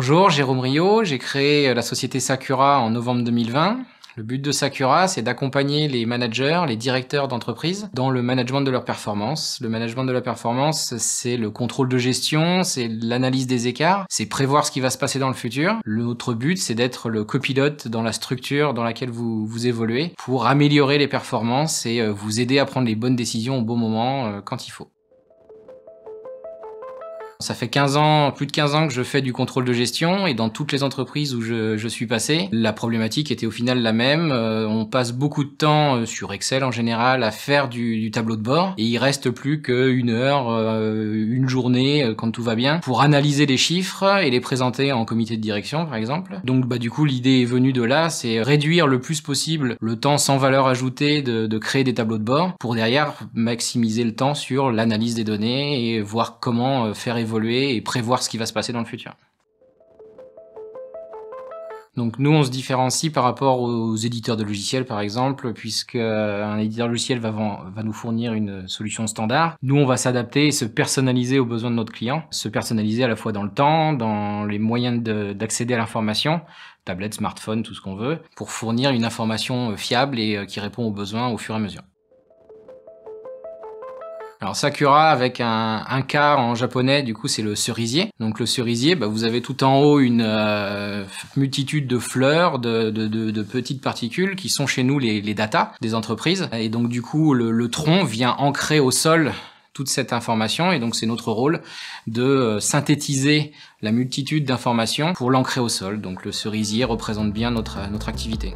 Bonjour, Jérôme Rio. J'ai créé euh, la société Sakura en novembre 2020. Le but de Sakura, c'est d'accompagner les managers, les directeurs d'entreprise dans le management de leur performance. Le management de la performance, c'est le contrôle de gestion, c'est l'analyse des écarts, c'est prévoir ce qui va se passer dans le futur. L'autre but, c'est d'être le copilote dans la structure dans laquelle vous, vous évoluez pour améliorer les performances et euh, vous aider à prendre les bonnes décisions au bon moment euh, quand il faut. Ça fait 15 ans, plus de 15 ans que je fais du contrôle de gestion et dans toutes les entreprises où je, je suis passé, la problématique était au final la même. Euh, on passe beaucoup de temps euh, sur Excel en général à faire du, tableau de bord et il reste plus qu'une heure, euh, une journée quand tout va bien pour analyser les chiffres et les présenter en comité de direction par exemple. Donc bah du coup l'idée est venue de là, c'est réduire le plus possible le temps sans valeur ajoutée de, de créer des tableaux de bord pour derrière maximiser le temps sur l'analyse des données et voir comment faire évoluer évoluer et prévoir ce qui va se passer dans le futur. Donc nous, on se différencie par rapport aux éditeurs de logiciels, par exemple, puisque euh, un éditeur logiciel va, va nous fournir une solution standard. Nous, on va s'adapter et se personnaliser aux besoins de notre client, se personnaliser à la fois dans le temps, dans les moyens d'accéder à l'information, tablette, smartphone, tout ce qu'on veut, pour fournir une information euh, fiable et euh, qui répond aux besoins au fur et à mesure. Alors Sakura avec un, un K en japonais, du coup c'est le cerisier. Donc le cerisier, bah, vous avez tout en haut une euh, multitude de fleurs, de, petites particules qui sont chez nous les, les datas des entreprises. Et donc du coup le, tronc vient ancrer au sol toute cette information et donc c'est notre rôle de euh, synthétiser la multitude d'informations pour l'ancrer au sol. Donc le cerisier représente bien notre activité.